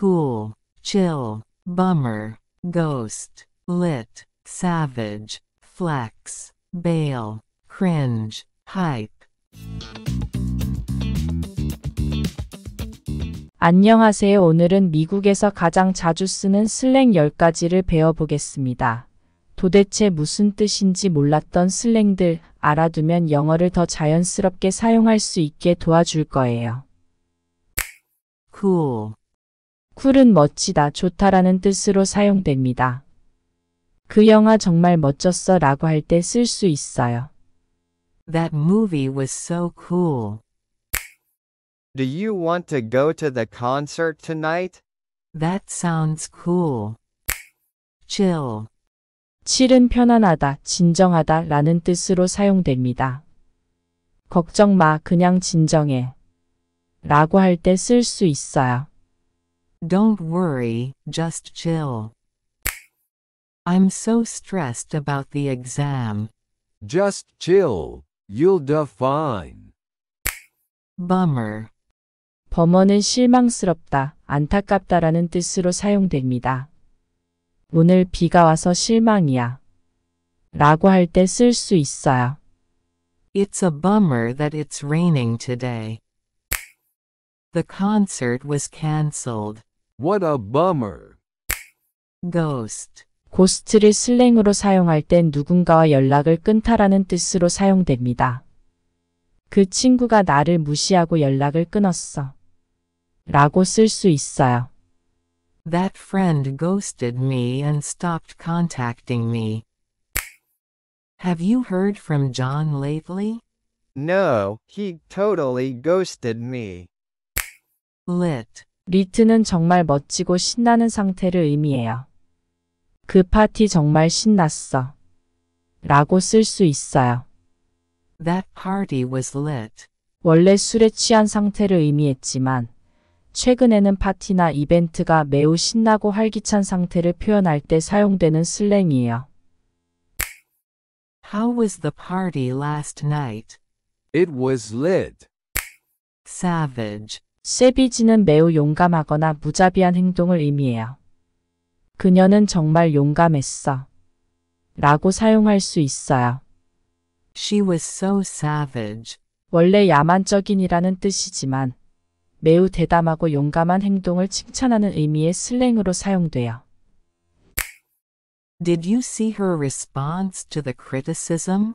cool, chill, bummer, ghost, lit, savage, flex, bail, cringe, hype. 안녕하세요. 오늘은 미국에서 가장 자주 쓰는 슬랭 10가지를 배워보겠습니다. 도대체 무슨 뜻인지 몰랐던 슬랭들 알아두면 영어를 더 자연스럽게 사용할 수 있게 도와줄 거예요. cool, 쿨은 멋지다, 좋다라는 뜻으로 사용됩니다. 그 영화 정말 멋졌어 라고 할 때 쓸 수 있어요. That movie was so cool. Do you want to go to the concert tonight? That sounds cool. Chill. 칠은 편안하다, 진정하다 라는 뜻으로 사용됩니다. 걱정 마, 그냥 진정해. 라고 할 때 쓸 수 있어요. Don't worry, just chill. I'm so stressed about the exam. Just chill. You'll do fine. Bummer. 범어는 실망스럽다, 안타깝다라는 뜻으로 사용됩니다. 오늘 비가 와서 실망이야. 라고 할 때 쓸 수 있어요. It's a bummer that it's raining today. The concert was cancelled. What a bummer. Ghost. 고스트를 슬랭으로 사용할 땐 누군가와 연락을 끊다라는 뜻으로 사용됩니다. 그 친구가 나를 무시하고 연락을 끊었어. 라고 쓸 수 있어요. That friend ghosted me and stopped contacting me. Have you heard from John lately? No, he totally ghosted me. Lit. 리트는 정말 멋지고 신나는 상태를 의미해요. 그 파티 정말 신났어. 라고 쓸 수 있어요. That party was lit. 원래 술에 취한 상태를 의미했지만 최근에는 파티나 이벤트가 매우 신나고 활기찬 상태를 표현할 때 사용되는 슬랭이에요. How was the party last night? It was lit. Savage. 세비지는 매우 용감하거나 무자비한 행동을 의미해요. 그녀는 정말 용감했어. 라고 사용할 수 있어요. She was so savage. 원래 야만적인이라는 뜻이지만 매우 대담하고 용감한 행동을 칭찬하는 의미의 슬랭으로 사용돼요. Did you see her response to the criticism?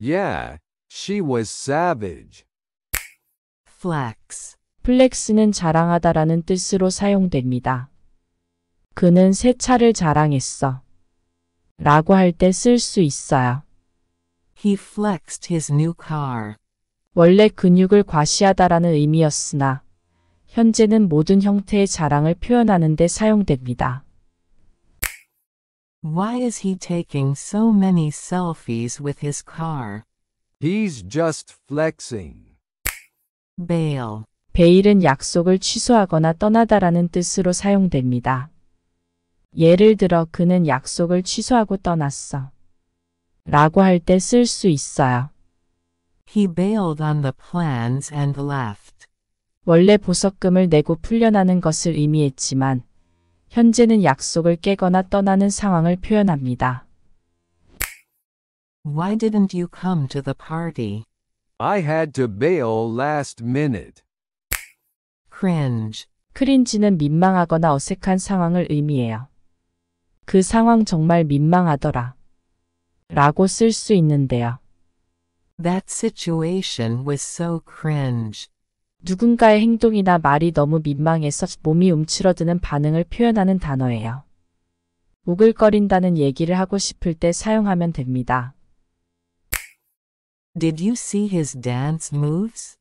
Yeah, she was savage. Flex. 플렉스는 자랑하다라는 뜻으로 사용됩니다. 그는 새 차를 자랑했어. 라고 할 때 쓸 수 있어요. He flexed his new car. 원래 근육을 과시하다라는 의미였으나 현재는 모든 형태의 자랑을 표현하는 데 사용됩니다. Why is he taking so many selfies with his car? He's just flexing. bail. 베일은 약속을 취소하거나 떠나다라는 뜻으로 사용됩니다. 예를 들어 그는 약속을 취소하고 떠났어. 라고 할 때 쓸 수 있어요. He bailed on the plans and left. 원래 보석금을 내고 풀려나는 것을 의미했지만 현재는 약속을 깨거나 떠나는 상황을 표현합니다. Why didn't you come to the party? I had to bail last minute. cringe. 크린지는 민망하거나 어색한 상황을 의미해요. 그 상황 정말 민망하더라. 라고 쓸 수 있는데요. That situation was so cringe. 누군가의 행동이나 말이 너무 민망해서 몸이 움츠러드는 반응을 표현하는 단어예요. 오글거린다는 얘기를 하고 싶을 때 사용하면 됩니다. Did you see his dance moves?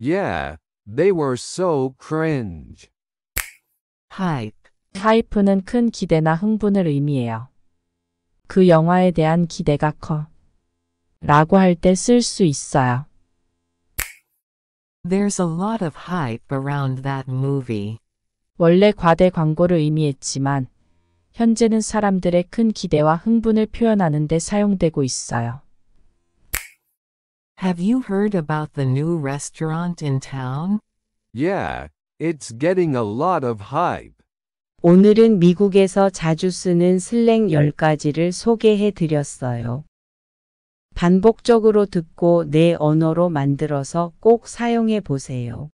Yeah, They were so cringe. Hype. 하이프는 큰 기대나 흥분을 의미해요. 그 영화에 대한 기대가 커. 라고 할 때 쓸 수 있어요. There's a lot of hype around that movie. 원래 과대 광고를 의미했지만 현재는 사람들의 큰 기대와 흥분을 표현하는 데 사용되고 있어요. Have you heard about the new restaurant in town? Yeah, it's getting a lot of hype. 오늘은 미국에서 자주 쓰는 슬랭 10가지를 소개해 드렸어요. 반복적으로 듣고 내 언어로 만들어서 꼭 사용해 보세요.